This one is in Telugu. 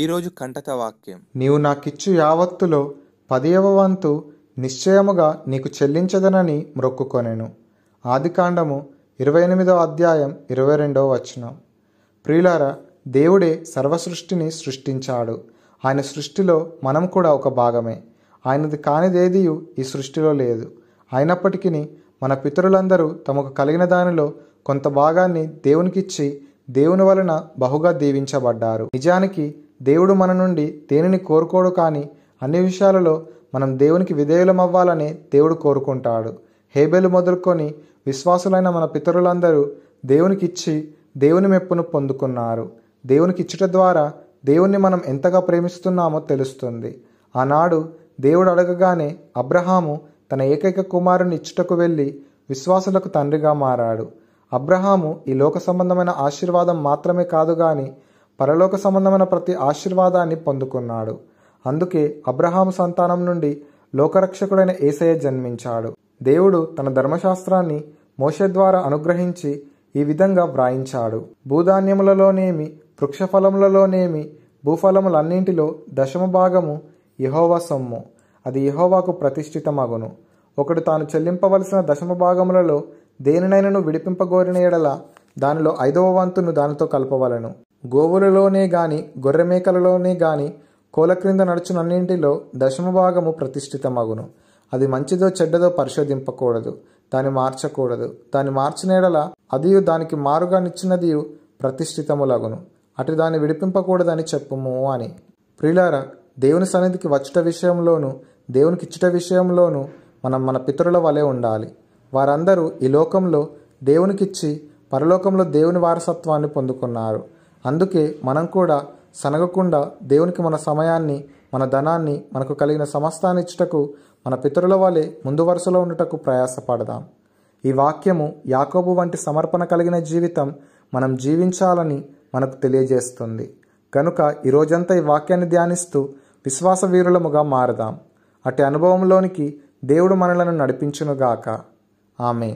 ఈరోజు కంటక వాక్యం నీవు నాకిచ్చు యావత్తులో పదియవ వంతు నిశ్చయముగా నీకు చెల్లించదనని మ్రొక్కుకొనెను ఆదికాండము ఇరవై ఎనిమిదవ అధ్యాయం ఇరవై రెండవ వచనం ప్రియులారా దేవుడే సర్వసృష్టిని సృష్టించాడు ఆయన సృష్టిలో మనం కూడా ఒక భాగమే ఆయనది కానిదేది ఈ సృష్టిలో లేదు అయినప్పటికీ మన పితరులందరూ తమకు కలిగిన దానిలో కొంత భాగాన్ని దేవునికిచ్చి దేవుని వలన బహుగా దీవించబడ్డారు నిజానికి దేవుడు మన నుండి దేనిని కోరుకోడు కానీ అన్ని విషయాలలో మనం దేవునికి విధేయులమవ్వాలని దేవుడు కోరుకుంటాడు హేబెలు మొదలుకొని విశ్వాసులైన మన పితరులందరూ దేవునికి ఇచ్చి దేవుని మెప్పును పొందుకున్నారు దేవునికి ఇచ్చుట ద్వారా దేవుణ్ణి మనం ఎంతగా ప్రేమిస్తున్నామో తెలుస్తుంది ఆనాడు దేవుడు అడగగానే అబ్రహాము తన ఏకైక కుమారుని ఇచ్చుటకు వెళ్ళి విశ్వాసులకు తండ్రిగా మారాడు అబ్రహాము ఈ లోక సంబంధమైన ఆశీర్వాదం మాత్రమే కాదు కానీ పరలోక సంబంధమైన ప్రతి ఆశీర్వాదాన్ని పొందుకున్నాడు అందుకే అబ్రహాం సంతానం నుండి లోకరక్షకుడైన ఏసయ్య జన్మించాడు దేవుడు తన ధర్మశాస్త్రాన్ని మోష ద్వారా అనుగ్రహించి ఈ విధంగా వ్రాయించాడు భూధాన్యములలోనేమి వృక్షఫలములలోనేమి భూఫలములన్నింటిలో దశమ భాగము యహోవా సొమ్ము అది యహోవాకు ప్రతిష్ఠితమగును ఒకడు తాను చెల్లింపవలసిన దశమ భాగములలో దేనినైనను విడిపింపగోరిన ఎడల దానిలో ఐదవ వంతును దానితో కలపవలను గోవులలోనే గాని గొర్రెమేకలలోనే గాని కోల క్రింద నడుచునన్నింటిలో దశమభాగము ప్రతిష్ఠితమగును అది మంచిదో చెడ్డదో పరిశోధింపకూడదు దాన్ని మార్చకూడదు దాన్ని మార్చినేడల అదియు దానికి మారుగా నిచ్చినదియు ప్రతిష్ఠితములగును అటు దాన్ని విడిపింపకూడదని చెప్పుము అని ప్రిలార దేవుని సన్నిధికి వచ్చుట విషయంలోనూ దేవునికి ఇచ్చుట విషయంలోనూ మనం మన పితరుల వలె ఉండాలి వారందరూ ఈ లోకంలో దేవునికిచ్చి పరలోకంలో దేవుని వారసత్వాన్ని పొందుకున్నారు అందుకే మనం కూడా సనగకుండా దేవునికి మన సమయాన్ని మన ధనాన్ని మనకు కలిగిన సమస్తాన్ని ఇచ్చుటకు మన పితరుల వాళ్ళే ముందు వరుసలో ఉండుటకు ప్రయాసపడదాం ఈ వాక్యము యాకోబు వంటి సమర్పణ కలిగిన జీవితం మనం జీవించాలని మనకు తెలియజేస్తుంది కనుక ఈరోజంతా ఈ వాక్యాన్ని ధ్యానిస్తూ విశ్వాస వీరులముగా మారదాం అటు అనుభవంలోనికి దేవుడు మనలను నడిపించునుగాక ఆమె